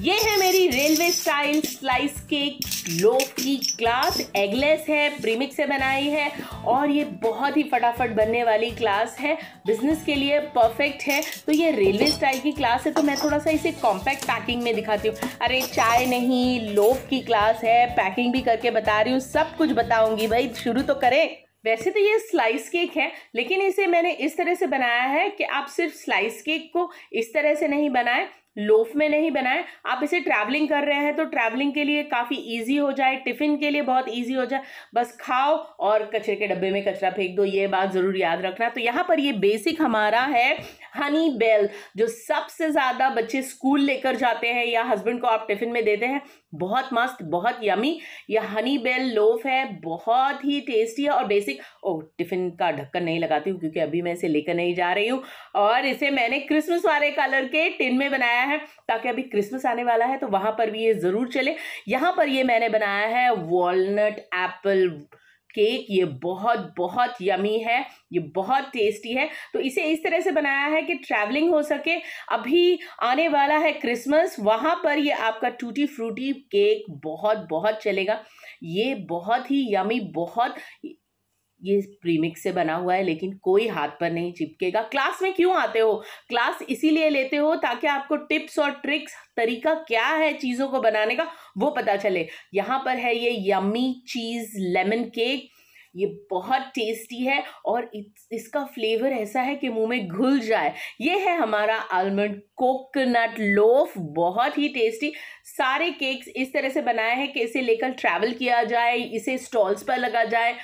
ये है मेरी railway style slice cake loaf की क्लास एगलेस है प्रीमिक्स से बनाई है और ये बहुत ही फटाफट बनने वाली क्लास है बिजनेस के लिए परफेक्ट है तो ये रेलवे स्टाइल की क्लास है तो मैं थोड़ा सा इसे कॉम्पैक्ट पैकिंग में दिखाती हूँ अरे चाय नहीं लोफ की क्लास है पैकिंग भी करके बता रही हूँ सब कुछ बताऊँगी भाई शुरू तो करें वैसे तो ये स्लाइस केक है लेकिन इसे मैंने इस तरह से बनाया है कि आप सिर्फ स्लाइस केक को इस तरह से नहीं बनाएं लोफ में नहीं बनाएं आप इसे ट्रैवलिंग कर रहे हैं तो ट्रैवलिंग के लिए काफ़ी इजी हो जाए टिफ़िन के लिए बहुत इजी हो जाए बस खाओ और कचरे के डब्बे में कचरा फेंक दो ये बात ज़रूर याद रखना तो यहाँ पर ये बेसिक हमारा है हनी बेल जो सबसे ज़्यादा बच्चे स्कूल लेकर जाते हैं या हस्बैंड को आप टिफ़िन में देते हैं बहुत मस्त बहुत यमी यह हनी बेल लोफ है बहुत ही टेस्टी है और बेसिक ओ टिफ़िन का ढक्कन नहीं लगाती हूँ क्योंकि अभी मैं इसे लेकर नहीं जा रही हूँ और इसे मैंने क्रिसमस वाले कलर के टिन में बनाया है ताकि अभी क्रिसमस आने वाला है तो वहाँ पर भी ये ज़रूर चले यहाँ पर ये मैंने बनाया है वॉलट एप्पल केक ये बहुत बहुत यमी है ये बहुत टेस्टी है तो इसे इस तरह से बनाया है कि ट्रैवलिंग हो सके अभी आने वाला है क्रिसमस वहाँ पर ये आपका टूटी फ्रूटी केक बहुत बहुत चलेगा ये बहुत ही यमी बहुत ये प्रीमिक्स से बना हुआ है लेकिन कोई हाथ पर नहीं चिपकेगा क्लास में क्यों आते हो क्लास इसीलिए लेते हो ताकि आपको टिप्स और ट्रिक्स तरीका क्या है चीज़ों को बनाने का वो पता चले यहाँ पर है ये यम्मी चीज़ लेमन केक ये बहुत टेस्टी है और इसका फ्लेवर ऐसा है कि मुंह में घुल जाए ये है हमारा आलमंड कोकोनट लोफ बहुत ही टेस्टी सारे केक्स इस तरह से बनाए हैं कि इसे लेकर ट्रैवल किया जाए इसे स्टॉल्स पर लगा जाए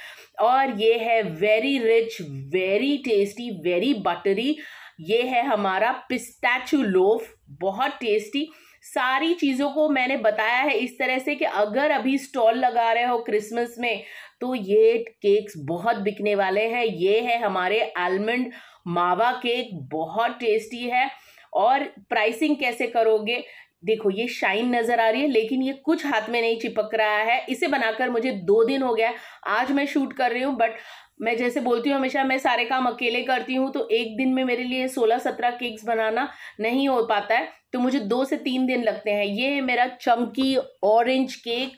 और ये है very rich very tasty very buttery ये है हमारा पिस्ताचू लोफ बहुत टेस्टी सारी चीज़ों को मैंने बताया है इस तरह से कि अगर अभी स्टॉल लगा रहे हो क्रिसमस में तो ये केक्स बहुत बिकने वाले हैं ये है हमारे आलमंड मावा केक बहुत टेस्टी है और प्राइसिंग कैसे करोगे देखो ये शाइन नज़र आ रही है लेकिन ये कुछ हाथ में नहीं चिपक रहा है इसे बनाकर मुझे दो दिन हो गया आज मैं शूट कर रही हूँ बट मैं जैसे बोलती हूँ हमेशा मैं सारे काम अकेले करती हूँ तो एक दिन में मेरे लिए सोलह सत्रह केक्स बनाना नहीं हो पाता है तो मुझे दो से तीन दिन लगते हैं ये है मेरा चमकी ऑरेंज केक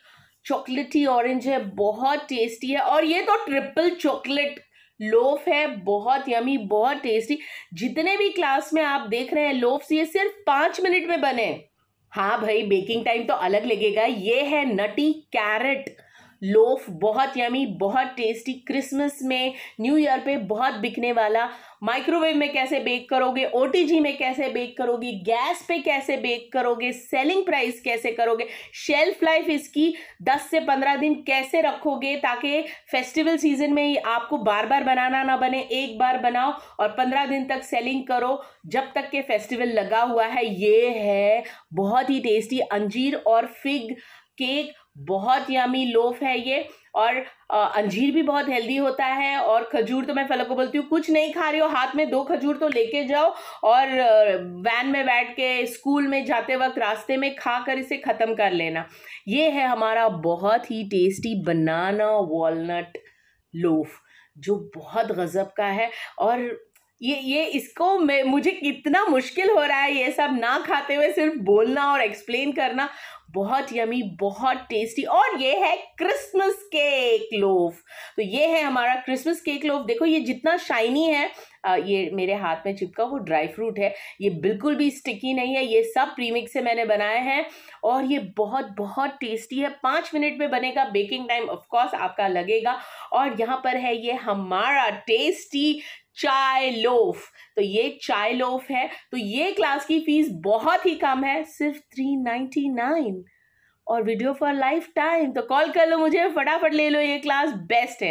चॉकलेटी ऑरेंज है बहुत टेस्टी है और ये तो ट्रिपल चॉकलेट लोफ है बहुत यमी बहुत टेस्टी जितने भी क्लास में आप देख रहे हैं लोफ्स ये सिर्फ पाँच मिनट में बने हैं हाँ भाई बेकिंग टाइम तो अलग लगेगा ये है नटी कैरेट लोफ बहुत यमी बहुत टेस्टी क्रिसमस में न्यू ईयर पे बहुत बिकने वाला माइक्रोवेव में कैसे बेक करोगे ओ में कैसे बेक करोगे गैस पे कैसे बेक करोगे सेलिंग प्राइस कैसे करोगे शेल्फ लाइफ इसकी 10 से 15 दिन कैसे रखोगे ताकि फेस्टिवल सीजन में आपको बार बार बनाना ना बने एक बार बनाओ और 15 दिन तक सेलिंग करो जब तक के फेस्टिवल लगा हुआ है ये है बहुत ही टेस्टी अंजीर और फिग केक बहुत यामी लोफ है ये और अंजीर भी बहुत हेल्दी होता है और खजूर तो मैं फलों को बोलती हूँ कुछ नहीं खा रहे हो हाथ में दो खजूर तो लेके जाओ और वैन में बैठ के स्कूल में जाते वक्त रास्ते में खा कर इसे ख़त्म कर लेना ये है हमारा बहुत ही टेस्टी बनाना वॉलनट लोफ जो बहुत गज़ब का है और ये ये इसको मैं मुझे कितना मुश्किल हो रहा है ये सब ना खाते हुए सिर्फ बोलना और एक्सप्लेन करना बहुत यमी बहुत टेस्टी और ये है क्रिसमस केक लोफ तो ये है हमारा क्रिसमस केक लोफ देखो ये जितना शाइनी है ये मेरे हाथ में चिपका वो ड्राई फ्रूट है ये बिल्कुल भी स्टिकी नहीं है ये सब प्रीमिक्स से मैंने बनाए हैं और ये बहुत बहुत टेस्टी है पाँच मिनट में बनेगा बेकिंग टाइम ऑफकोर्स आपका लगेगा और यहाँ पर है ये हमारा टेस्टी चाय लोफ तो ये चाय लोफ है तो ये क्लास की फीस बहुत ही कम है सिर्फ थ्री नाइन्टी नाइन और वीडियो फॉर लाइफ टाइम तो कॉल कर लो मुझे फटाफट ले लो ये क्लास बेस्ट है